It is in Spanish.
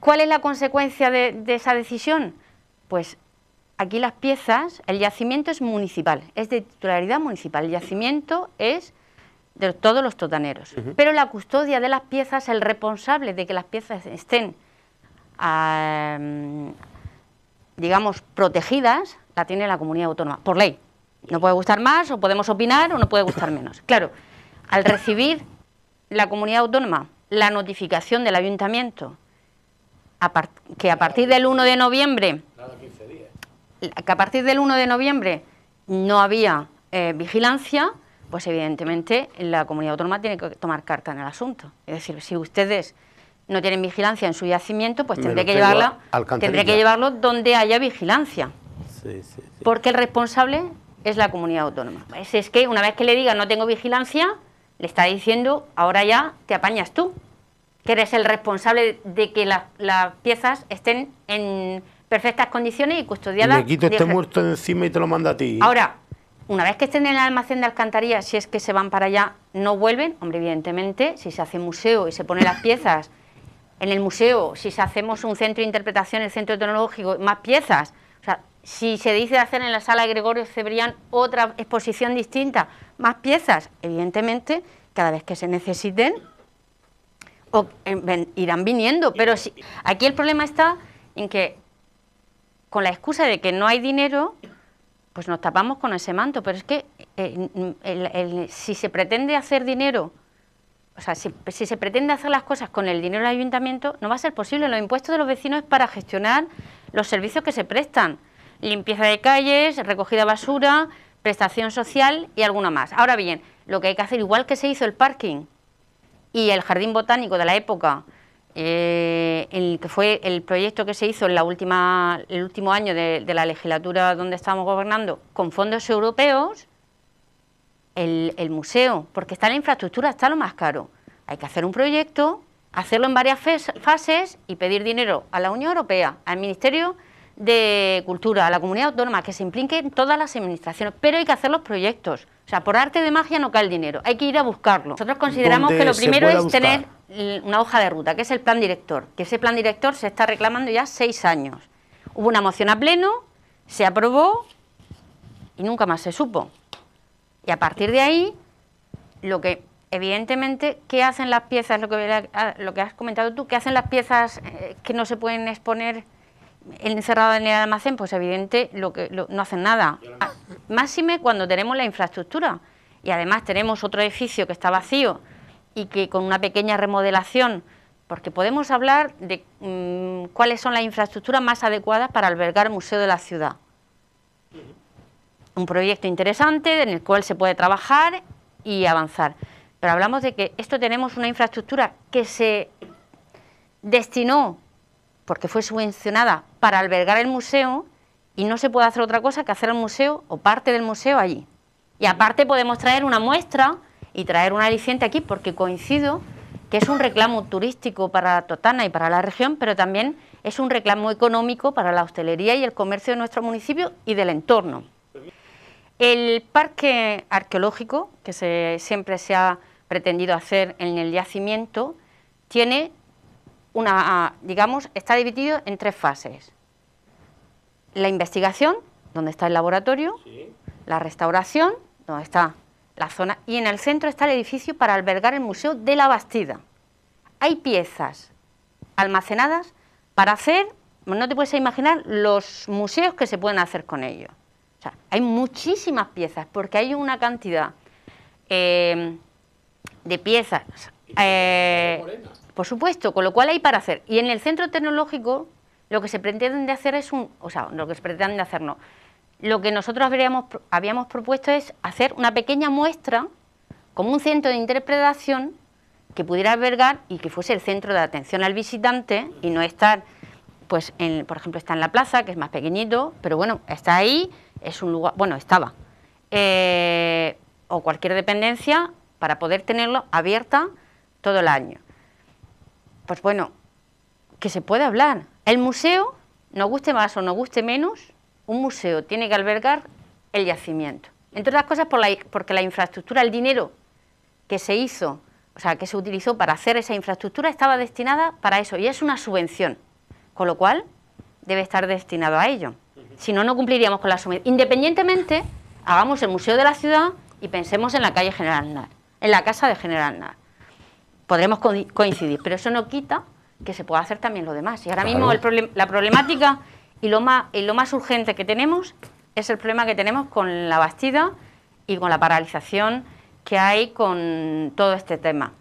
¿Cuál es la consecuencia de, esa decisión? Pues aquí las piezas, el yacimiento es municipal, es de titularidad municipal, el yacimiento es de todos los totaneros, pero la custodia de las piezas, el responsable de que las piezas estén, digamos, protegidas, la tiene la comunidad autónoma, por ley. No puede gustar más, o podemos opinar, o no puede gustar menos. Claro, al recibir la comunidad autónoma la notificación del ayuntamiento que a partir del 1 de noviembre, que a partir del 1 de noviembre no había eh, vigilancia, pues evidentemente la comunidad autónoma tiene que tomar carta en el asunto. Es decir, si ustedes no tienen vigilancia en su yacimiento, pues tendré que, llevarla, tendré que llevarlo donde haya vigilancia. Porque el responsable es la comunidad autónoma. Es, pues es que una vez que le diga no tengo vigilancia, le está diciendo ahora ya te apañas tú que eres el responsable de que las piezas estén en perfectas condiciones y custodiadas. Le quito este muerto encima y te lo manda a ti. Ahora, una vez que estén en el almacén de alcantarilla, si es que se van para allá, no vuelven. Hombre, evidentemente, si se hace museo y se ponen las piezas en el museo, si se hacemos un centro de interpretación, el centro tecnológico, más piezas. O sea, si se dice hacer en la sala de Gregorio Cebrián otra exposición distinta, más piezas, evidentemente, cada vez que se necesiten, o, irán viniendo, pero si, aquí el problema está en que con la excusa de que no hay dinero, pues nos tapamos con ese manto, pero es que eh, si se pretende hacer dinero, o sea, si, si, se pretende hacer las cosas con el dinero del ayuntamiento, no va a ser posible. Los impuestos de los vecinos es para gestionar los servicios que se prestan, limpieza de calles, recogida de basura, prestación social y alguna más. Ahora bien, lo que hay que hacer, igual que se hizo el parking, y el jardín botánico de la época, eh, el que fue el proyecto que se hizo en la última, el último año de, la legislatura donde estábamos gobernando, con fondos europeos, el, el, museo, porque está la infraestructura, está lo más caro. Hay que hacer un proyecto, hacerlo en varias fases y pedir dinero a la Unión Europea, al Ministerio de Cultura, a la comunidad autónoma, que se en todas las administraciones, pero hay que hacer los proyectos. O sea, por arte de magia no cae el dinero, hay que ir a buscarlo. Nosotros consideramos que lo primero es tener una hoja de ruta, que es el plan director, que ese plan director se está reclamando ya seis años. Hubo una moción a pleno, se aprobó y nunca más se supo. Y a partir de ahí, lo que evidentemente, ¿qué hacen las piezas? Lo que, ah, lo que has comentado tú, ¿qué hacen las piezas eh, que no se pueden exponer? encerrado en el almacén, pues evidente, lo que no hacen nada. Ah, máxime cuando tenemos la infraestructura y además tenemos otro edificio que está vacío y que con una pequeña remodelación, porque podemos hablar de mm, cuáles son las infraestructuras más adecuadas para albergar el museo de la ciudad. Un proyecto interesante en el cual se puede trabajar y avanzar. Pero hablamos de que esto tenemos una infraestructura que se destinó porque fue subvencionada para albergar el museo y no se puede hacer otra cosa que hacer el museo o parte del museo allí. Y aparte podemos traer una muestra y traer un aliciente aquí, porque coincido que es un reclamo turístico para Totana y para la región, pero también es un reclamo económico para la hostelería y el comercio de nuestro municipio y del entorno. El parque arqueológico, que siempre se ha pretendido hacer en el yacimiento, tiene una, digamos, está dividido en tres fases. La investigación, donde está el laboratorio, la restauración, donde está la zona, y en el centro está el edificio para albergar el Museo de la Bastida. Hay piezas almacenadas para hacer, no te puedes imaginar, los museos que se pueden hacer con ellos. hay muchísimas piezas, porque hay una cantidad eh, de piezas. Por supuesto, con lo cual hay para hacer. Y en el centro tecnológico lo que se pretende hacer es un, o sea, lo que se pretende hacer no. Lo que nosotros habíamos propuesto es hacer una pequeña muestra como un centro de interpretación que pudiera albergar y que fuese el centro de atención al visitante y no estar, pues, por ejemplo, está en la plaza, que es más pequeñito, pero bueno, está ahí, es un lugar, bueno, estaba. Eh, o cualquier dependencia para poder tenerlo abierta todo el año pues bueno, que se puede hablar. El museo, nos guste más o no guste menos, un museo tiene que albergar el yacimiento. Entre otras cosas porque la infraestructura, el dinero que se hizo, o sea, que se utilizó para hacer esa infraestructura estaba destinada para eso y es una subvención, con lo cual debe estar destinado a ello. Si no, no cumpliríamos con la subvención. Independientemente, hagamos el Museo de la Ciudad y pensemos en la calle General Nar, en la casa de General Nar podremos coincidir, pero eso no quita que se pueda hacer también lo demás. Y ahora mismo la problemática y lo más urgente que tenemos es el problema que tenemos con la bastida y con la paralización que hay con todo este tema.